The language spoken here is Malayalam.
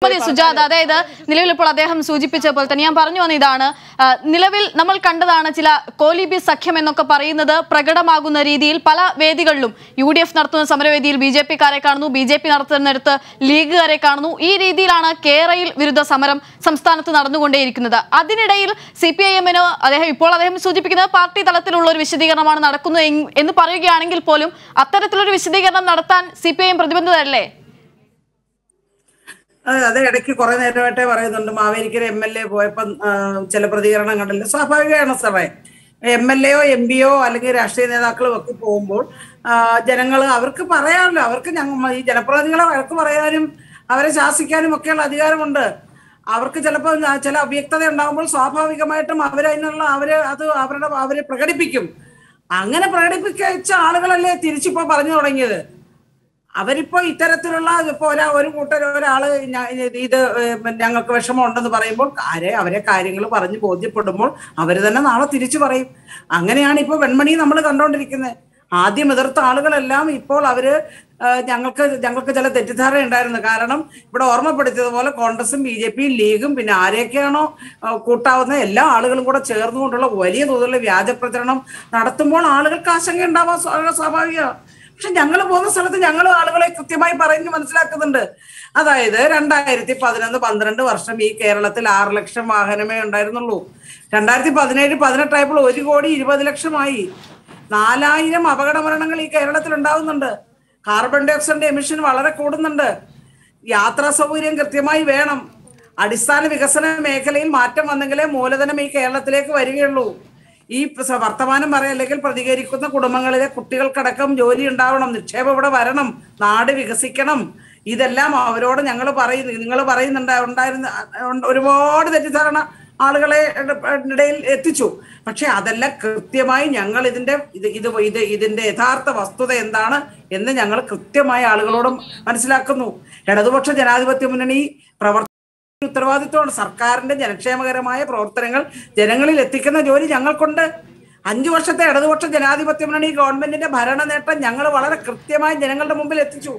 ശ്രീമതി സുജാത അതായത് നിലവിൽ ഇപ്പോൾ അദ്ദേഹം സൂചിപ്പിച്ച പോലെ തന്നെ ഞാൻ പറഞ്ഞു വന്ന ഇതാണ് നിലവിൽ നമ്മൾ കണ്ടതാണ് ചില കോലിബി സഖ്യം എന്നൊക്കെ പറയുന്നത് പ്രകടമാകുന്ന രീതിയിൽ പല വേദികളിലും യു ഡി എഫ് നടത്തുന്ന സമരവേദിയിൽ ബി ജെ പിക്കാരെ കാണുന്നു ബി ജെ പി നടത്തുന്നിടത്ത് ലീഗുകാരെ കാണുന്നു ഈ രീതിയിലാണ് കേരയിൽ വിരുദ്ധ സമരം സംസ്ഥാനത്ത് നടന്നുകൊണ്ടേയിരിക്കുന്നത് അതിനിടയിൽ സി പി ഐ എമ്മിന് അദ്ദേഹം ഇപ്പോൾ അദ്ദേഹം സൂചിപ്പിക്കുന്നത് പാർട്ടി തലത്തിലുള്ള ഒരു വിശദീകരണമാണ് നടക്കുന്നത് എന്ന് പറയുകയാണെങ്കിൽ പോലും അത്തരത്തിലൊരു വിശദീകരണം നടത്താൻ സി പി ഐ എം പ്രതിബന്ധിതല്ലേ അതെ ഇടയ്ക്ക് കുറെ നേരമായിട്ടേ പറയുന്നുണ്ട് മാവേലിക്കര എം എൽ എ പോയപ്പോ ചില പ്രതികരണം കണ്ടല്ലോ സ്വാഭാവികമാണ് സാറേ M L A M O അല്ലെങ്കിൽ രാഷ്ട്രീയ നേതാക്കളും ഒക്കെ പോകുമ്പോൾ ജനങ്ങൾ അവർക്ക് പറയാമല്ലോ അവർക്ക് ഞങ്ങൾ ഈ ജനപ്രതിനിധികളെ വഴക്ക് പറയാനും അവരെ ശാസിക്കാനും ഒക്കെയുള്ള അധികാരമുണ്ട് അവർക്ക് ചിലപ്പോൾ ചില അവ്യക്തത ഉണ്ടാകുമ്പോൾ സ്വാഭാവികമായിട്ടും അവരതിനുള്ള അവര് അത് അവരുടെ അവരെ പ്രകടിപ്പിക്കും അങ്ങനെ പ്രകടിപ്പിച്ച ആളുകളല്ലേ തിരിച്ചിപ്പോ പറഞ്ഞു തുടങ്ങിയത് അവരിപ്പോ ഇത്തരത്തിലുള്ള ഇപ്പോ ഒരാ ഒരു കൂട്ടർ ഒരാള് ഇത് ഞങ്ങൾക്ക് വിഷമം ഉണ്ടെന്ന് പറയുമ്പോൾ ആരെ അവരെ കാര്യങ്ങൾ പറഞ്ഞ് ബോധ്യപ്പെടുമ്പോൾ അവർ തന്നെ നാളെ തിരിച്ചു പറയും അങ്ങനെയാണ് ഇപ്പൊ വെൺമണി നമ്മൾ കണ്ടോണ്ടിരിക്കുന്നത് ആദ്യം എതിർത്ത ആളുകളെല്ലാം ഇപ്പോൾ അവര് ഞങ്ങൾക്ക് ഞങ്ങൾക്ക് ചില തെറ്റിദ്ധാരണ ഉണ്ടായിരുന്നു കാരണം ഇവിടെ ഓർമ്മപ്പെടുത്തിയതുപോലെ കോൺഗ്രസും ബി ജെ പിയും ലീഗും പിന്നെ ആരെയൊക്കെയാണോ കൂട്ടാവുന്ന എല്ലാ ആളുകളും കൂടെ ചേർന്നുകൊണ്ടുള്ള വലിയ തോതിലുള്ള വ്യാജ പ്രചരണം നടത്തുമ്പോൾ ആളുകൾക്ക് ആശങ്ക ഉണ്ടാവാൻ സ്വാഭാവികമാണ് പക്ഷെ ഞങ്ങൾ പോകുന്ന സ്ഥലത്ത് ഞങ്ങൾ ആളുകളെ കൃത്യമായി പറഞ്ഞ് മനസ്സിലാക്കുന്നുണ്ട് അതായത് രണ്ടായിരത്തി പതിനൊന്ന് പന്ത്രണ്ട് വർഷം ഈ കേരളത്തിൽ ആറ് ലക്ഷം വാഹനമേ ഉണ്ടായിരുന്നുള്ളൂ രണ്ടായിരത്തി പതിനേഴ് പതിനെട്ടായപ്പോൾ ഒരു കോടി ഇരുപത് ലക്ഷമായി നാലായിരം അപകട മരണങ്ങൾ ഈ കേരളത്തിൽ ഉണ്ടാകുന്നുണ്ട് കാർബൺ ഡൈ എമിഷൻ വളരെ കൂടുന്നുണ്ട് യാത്രാ സൗകര്യം കൃത്യമായി വേണം അടിസ്ഥാന വികസന മേഖലയിൽ മാറ്റം വന്നെങ്കിലേ മൂലധനം ഈ കേരളത്തിലേക്ക് വരികയുള്ളൂ ഈ വർത്തമാനം പറയല്ലെങ്കിൽ പ്രതികരിക്കുന്ന കുടുംബങ്ങളിലെ കുട്ടികൾക്കടക്കം ജോലി ഉണ്ടാവണം നിക്ഷേപം ഇവിടെ വരണം നാട് വികസിക്കണം ഇതെല്ലാം അവരോട് ഞങ്ങൾ പറയുന്നു നിങ്ങൾ പറയുന്നുണ്ട് ഉണ്ടായിരുന്ന ഒരുപാട് തെറ്റിദ്ധാരണ ആളുകളെ ഇടയിൽ എത്തിച്ചു പക്ഷെ അതെല്ലാം കൃത്യമായി ഞങ്ങൾ ഇതിന്റെ ഇത് ഇത് ഇത് ഇതിന്റെ യഥാർത്ഥ വസ്തുത എന്താണ് എന്ന് ഞങ്ങൾ കൃത്യമായി ആളുകളോട് മനസ്സിലാക്കുന്നു ഇടതുപക്ഷ ജനാധിപത്യ മുന്നണി പ്രവർത്തന ഉത്തരവാദിത്വമാണ് സർക്കാരിന്റെ ജനക്ഷേമകരമായ പ്രവർത്തനങ്ങൾ ജനങ്ങളിൽ എത്തിക്കുന്ന ജോലി ഞങ്ങൾക്കുണ്ട് അഞ്ചു വർഷത്തെ ഇടതുപക്ഷ ജനാധിപത്യമാണ് ഈ ഗവൺമെന്റിന്റെ ഭരണ നേട്ടം ഞങ്ങൾ വളരെ കൃത്യമായി ജനങ്ങളുടെ മുമ്പിൽ എത്തിച്ചു